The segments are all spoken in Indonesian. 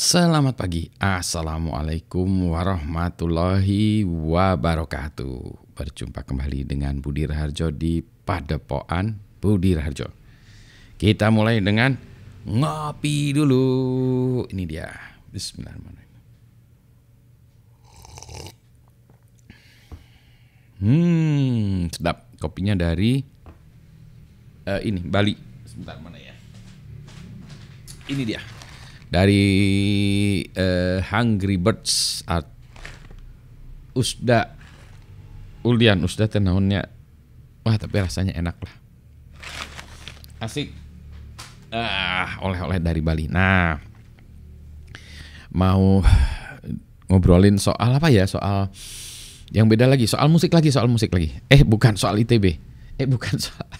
Selamat pagi, Assalamualaikum warahmatullahi wabarakatuh Berjumpa kembali dengan Budi Raharjo di Padepoan Budi Raharjo Kita mulai dengan ngopi dulu Ini dia, bismillahirrahmanirrahim Hmm, sedap Kopinya dari uh, ini, Bali Sebentar mana ya Ini dia dari uh, Hungry Birds at Usda Ulian Usda tenaunnya wah tapi rasanya enak lah asik ah oleh-oleh dari Bali nah mau ngobrolin soal apa ya soal yang beda lagi soal musik lagi soal musik lagi eh bukan soal ITB eh bukan soal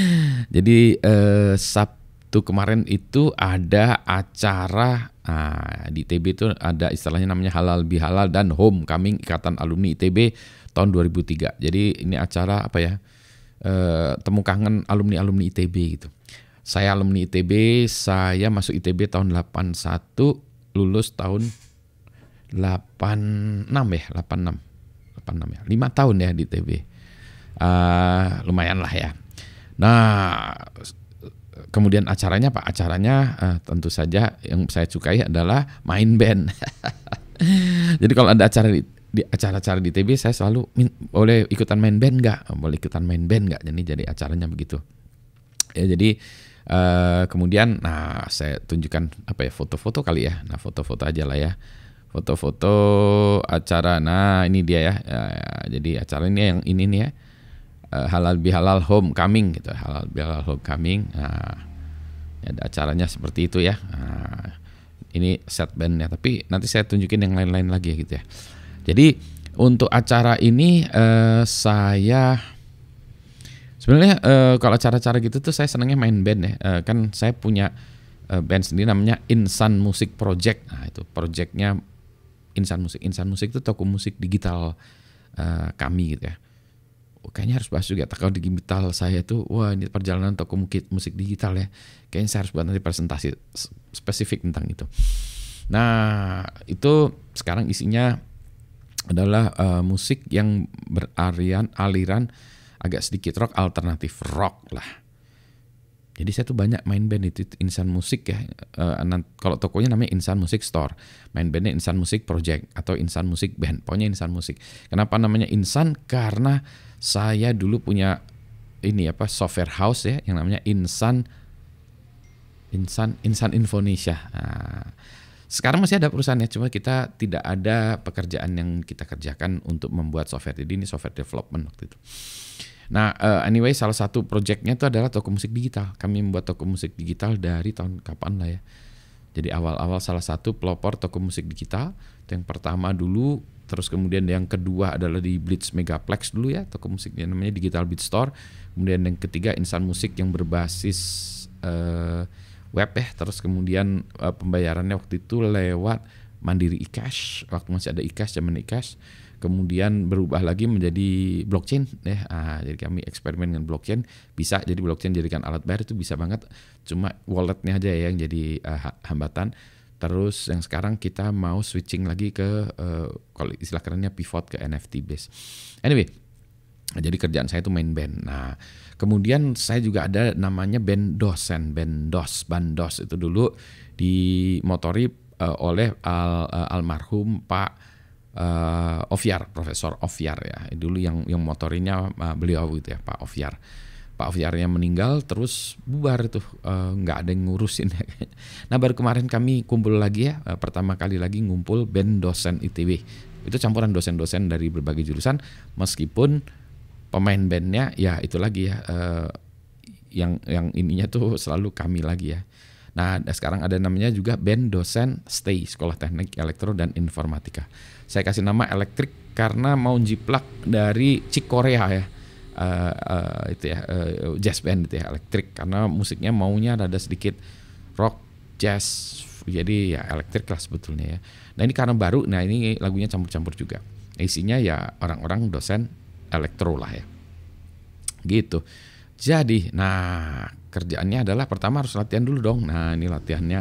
jadi eh, Sab itu kemarin itu ada acara nah, di ITB itu ada istilahnya namanya halal bihalal dan homecoming ikatan alumni ITB tahun 2003. Jadi ini acara apa ya? E, temu kangen alumni-alumni ITB gitu. Saya alumni ITB, saya masuk ITB tahun 81, lulus tahun 86 ya, 86. 86 ya. 5 tahun ya di ITB. Uh, ah, lumayan lah ya. Nah, kemudian acaranya Pak, acaranya uh, tentu saja yang saya sukai adalah main band. Jadi kalau ada acara di, di acara-acara di TV, saya selalu min, boleh ikutan main band nggak? Eh, boleh ikutan main band nggak? Jadi jadi acaranya begitu. Ya jadi uh, kemudian nah saya tunjukkan apa ya foto-foto kali ya. Nah foto-foto aja lah ya. Foto-foto acara. Nah ini dia ya. ya, ya jadi acara ini yang ini nih ya Eh, halal bihalal homecoming gitu halal bihalal homecoming nah, ya ada acaranya seperti itu ya nah, ini set bandnya tapi nanti saya tunjukin yang lain-lain lagi ya gitu ya jadi untuk acara ini eh, saya sebenarnya eh, kalau acara-acara gitu tuh saya senangnya main band ya eh, kan saya punya eh, band sendiri namanya Insan Musik Project nah itu projectnya Insan Musik Insan Musik itu toko musik digital eh, kami gitu ya kayaknya harus bahas juga kalau digital saya tuh wah ini perjalanan toko musik, musik digital ya kayaknya saya harus buat nanti presentasi spesifik tentang itu nah itu sekarang isinya adalah uh, musik yang berarian aliran agak sedikit rock alternatif rock lah jadi saya tuh banyak main band itu Insan Musik ya. Uh, kalau tokonya namanya Insan Musik Store. Main bandnya Insan Musik Project atau Insan Musik Band. Pokoknya Insan Musik. Kenapa namanya Insan? Karena saya dulu punya ini apa software house ya yang namanya Insan Insan Insan Infonesia. Nah, sekarang masih ada perusahaannya, cuma kita tidak ada pekerjaan yang kita kerjakan untuk membuat software. Jadi ini software development waktu itu. Nah, uh, anyway salah satu projectnya itu adalah toko musik digital. Kami membuat toko musik digital dari tahun kapan lah ya. Jadi awal-awal salah satu pelopor toko musik digital. yang pertama dulu, terus kemudian yang kedua adalah di Blitz Megaplex dulu ya, toko musiknya namanya Digital Beat Store. Kemudian yang ketiga Insan Musik yang berbasis uh, web ya, terus kemudian uh, pembayarannya waktu itu lewat Mandiri eCash waktu masih ada eCash zaman eCash kemudian berubah lagi menjadi blockchain ya ah, jadi kami eksperimen dengan blockchain bisa jadi blockchain jadikan alat bayar itu bisa banget cuma walletnya aja ya yang jadi ah, hambatan terus yang sekarang kita mau switching lagi ke uh, kalau istilah kerennya pivot ke NFT base anyway jadi kerjaan saya itu main band. Nah, kemudian saya juga ada namanya band dosen, band dos, band dos itu dulu di motori uh, oleh al, uh, almarhum Pak uh, eh, Ofiar, Profesor Ofiar ya. Dulu yang yang motorinya uh, beliau itu ya, Pak Ofiar. Pak Oviarnya meninggal terus bubar tuh nggak uh, ada yang ngurusin nah baru kemarin kami kumpul lagi ya uh, pertama kali lagi ngumpul band dosen itw itu campuran dosen-dosen dari berbagai jurusan meskipun pemain bandnya ya itu lagi ya uh, yang yang ininya tuh selalu kami lagi ya Nah, sekarang ada namanya juga band dosen STAY, Sekolah Teknik Elektro dan Informatika. Saya kasih nama elektrik karena mau jiplak dari Cik Korea ya. Uh, uh, itu ya uh, jazz band itu ya elektrik karena musiknya maunya ada sedikit rock jazz jadi ya elektrik lah sebetulnya ya nah ini karena baru nah ini lagunya campur-campur juga isinya ya orang-orang dosen elektro lah ya gitu jadi nah kerjaannya adalah pertama harus latihan dulu dong. Nah, ini latihannya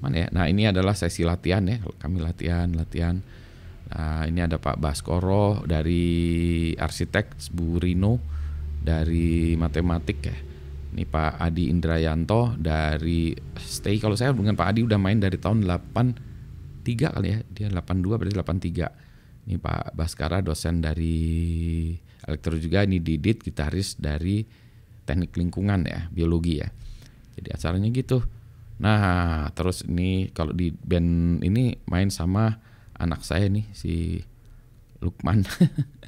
mana ya? Nah, ini adalah sesi latihan ya. Kami latihan, latihan. Nah, ini ada Pak Baskoro dari arsitek, Bu Rino dari matematik ya. Ini Pak Adi Indrayanto dari Stay. Kalau saya dengan Pak Adi udah main dari tahun 83 kali ya. Dia 82 berarti 83. Ini Pak Baskara dosen dari elektro juga. Ini Didit gitaris dari teknik lingkungan ya biologi ya jadi acaranya gitu nah terus ini kalau di band ini main sama anak saya nih si Lukman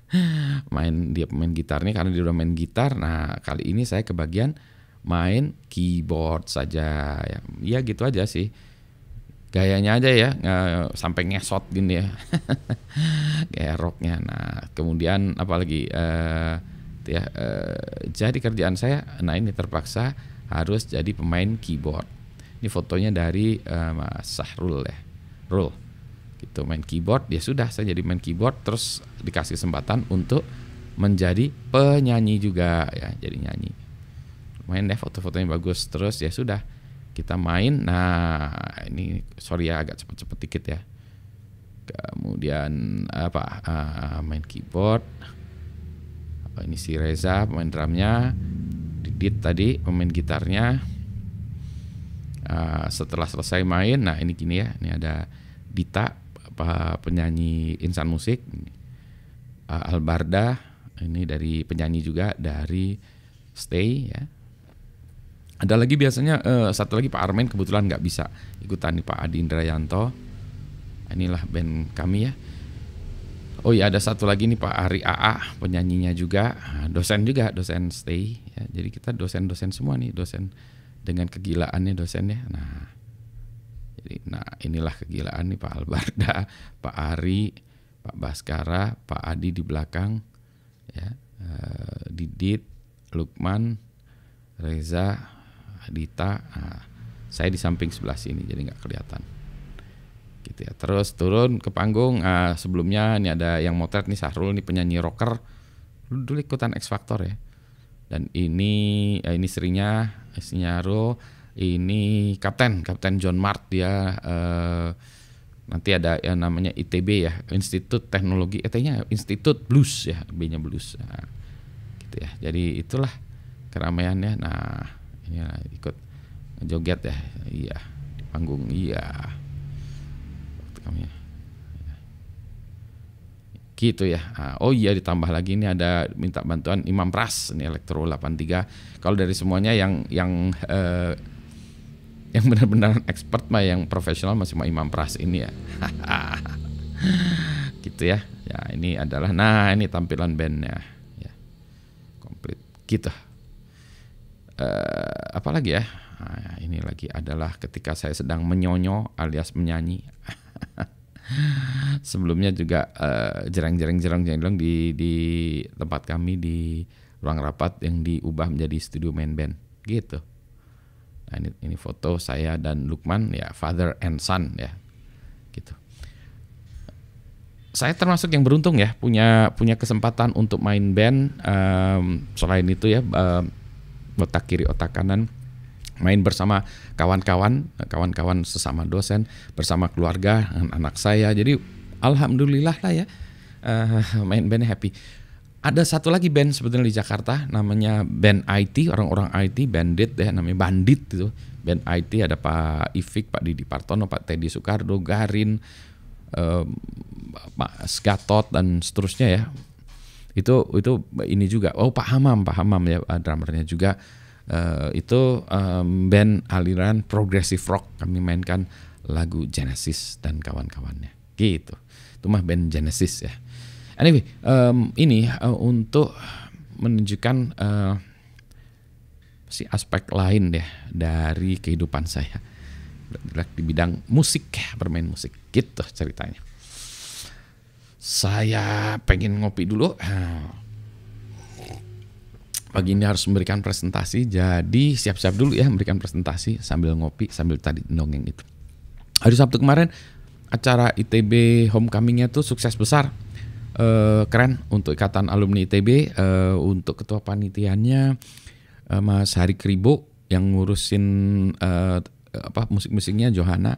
main dia main gitarnya karena dia udah main gitar nah kali ini saya kebagian main keyboard saja ya, Iya gitu aja sih gayanya aja ya nggak sampai ngesot gini ya kayak rocknya nah kemudian apalagi eh, Gitu ya e, jadi kerjaan saya nah ini terpaksa harus jadi pemain keyboard ini fotonya dari e, Mas Sahrul ya Rul gitu main keyboard dia sudah saya jadi main keyboard terus dikasih kesempatan untuk menjadi penyanyi juga ya jadi nyanyi main deh foto-fotonya bagus terus ya sudah kita main nah ini sorry ya agak cepet-cepet dikit ya kemudian apa uh, main keyboard ini si Reza pemain drumnya Didit tadi pemain gitarnya uh, setelah selesai main nah ini gini ya ini ada Dita penyanyi insan musik uh, Albarda ini dari penyanyi juga dari Stay ya ada lagi biasanya uh, satu lagi Pak Armin kebetulan nggak bisa ikutan nih Pak Adi Indrayanto inilah band kami ya Oh iya ada satu lagi nih Pak Ari AA penyanyinya juga dosen juga dosen stay ya. Jadi kita dosen-dosen semua nih dosen dengan kegilaannya dosen ya Nah jadi nah inilah kegilaan nih Pak Albarda, Pak Ari, Pak Baskara, Pak Adi di belakang, ya eh, Didit, Lukman, Reza, Dita. Nah, saya di samping sebelah sini jadi nggak kelihatan gitu ya terus turun ke panggung uh, sebelumnya ini ada yang motret nih Sahrul nih penyanyi rocker lu dulu ikutan X Factor ya dan ini uh, ini istrinya istrinya Rul ini kapten kapten John Mart dia uh, nanti ada yang namanya ITB ya Institut Teknologi ET-nya eh, Institut Blues ya B-nya Blues nah, gitu ya jadi itulah keramaiannya nah ini ikut joget ya iya panggung iya kami ya. gitu ya ah, oh iya ditambah lagi ini ada minta bantuan Imam Pras ini Elektro 83 kalau dari semuanya yang yang eh, yang benar-benar expert mah yang profesional masih mah Imam Pras ini ya gitu ya ya ini adalah nah ini tampilan bandnya ya komplit gitu eh, apalagi ya nah, ini lagi adalah ketika saya sedang menyonyo alias menyanyi Sebelumnya juga eh, jerang-jerang-jerang-jerang di di tempat kami di ruang rapat yang diubah menjadi studio main band gitu. Nah, ini ini foto saya dan Lukman ya father and son ya gitu. Saya termasuk yang beruntung ya punya punya kesempatan untuk main band um, selain itu ya um, otak kiri otak kanan main bersama kawan-kawan, kawan-kawan sesama dosen, bersama keluarga, anak saya. Jadi alhamdulillah lah ya uh, main band happy. Ada satu lagi band sebetulnya di Jakarta namanya band IT, orang-orang IT bandit ya namanya bandit itu. Band IT ada Pak Ifik, Pak Didi Partono, Pak Teddy Soekardo, Garin, uh, Pak Skatot dan seterusnya ya. Itu itu ini juga. Oh Pak Hamam, Pak Hamam ya drummernya juga uh, itu um, band aliran progressive rock kami mainkan lagu Genesis dan kawan-kawannya gitu itu mah band Genesis ya anyway um, ini uh, untuk menunjukkan uh, si aspek lain deh dari kehidupan saya bergerak di bidang musik ya bermain musik gitu ceritanya saya pengen ngopi dulu ah pagi ini harus memberikan presentasi. Jadi siap-siap dulu ya memberikan presentasi sambil ngopi, sambil tadi nongeng itu. Hari Sabtu kemarin acara ITB homecomingnya tuh sukses besar. E, keren untuk ikatan alumni ITB, e, eh, untuk ketua panitianya e, Mas Hari Kribo yang ngurusin e, apa musik-musiknya Johanna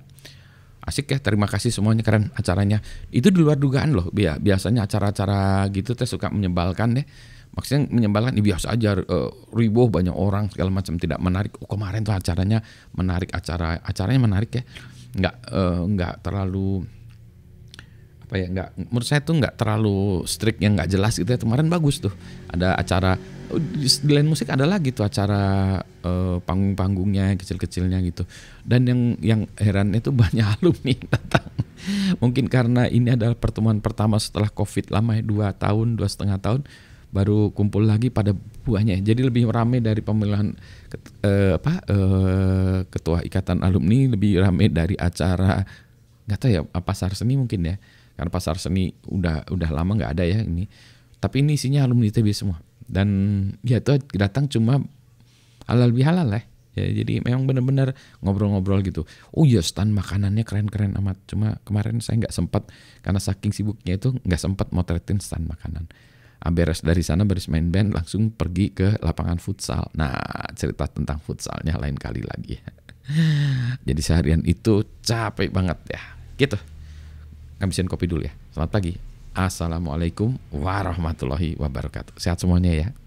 Asik ya, terima kasih semuanya keren acaranya. Itu di luar dugaan loh. Ya. Biasanya acara-acara gitu teh suka menyebalkan deh. Ya maksudnya menyebalkan ini biasa aja uh, ribuh banyak orang segala macam tidak menarik oh, kemarin tuh acaranya menarik acara acaranya menarik ya nggak uh, nggak terlalu apa ya nggak menurut saya tuh nggak terlalu strict yang nggak jelas gitu ya kemarin bagus tuh ada acara oh, di, lain musik ada lagi tuh acara uh, panggung-panggungnya kecil-kecilnya gitu dan yang yang heran itu banyak alumni datang mungkin karena ini adalah pertemuan pertama setelah covid lama ya dua tahun dua setengah tahun baru kumpul lagi pada buahnya. Jadi lebih ramai dari pemilihan eh, apa eh, ketua ikatan alumni, lebih ramai dari acara nggak tahu ya pasar seni mungkin ya. Karena pasar seni udah udah lama nggak ada ya ini. Tapi ini isinya alumni ITB semua. Dan ya itu datang cuma halal bihalal lah. Ya, jadi memang benar-benar ngobrol-ngobrol gitu. Oh iya stand makanannya keren-keren amat. Cuma kemarin saya nggak sempat karena saking sibuknya itu nggak sempat motretin stand makanan. Nah, beres dari sana beres main band langsung pergi ke lapangan futsal. Nah cerita tentang futsalnya lain kali lagi. Jadi seharian itu capek banget ya. Gitu. Ngabisin kopi dulu ya. Selamat pagi. Assalamualaikum warahmatullahi wabarakatuh. Sehat semuanya ya.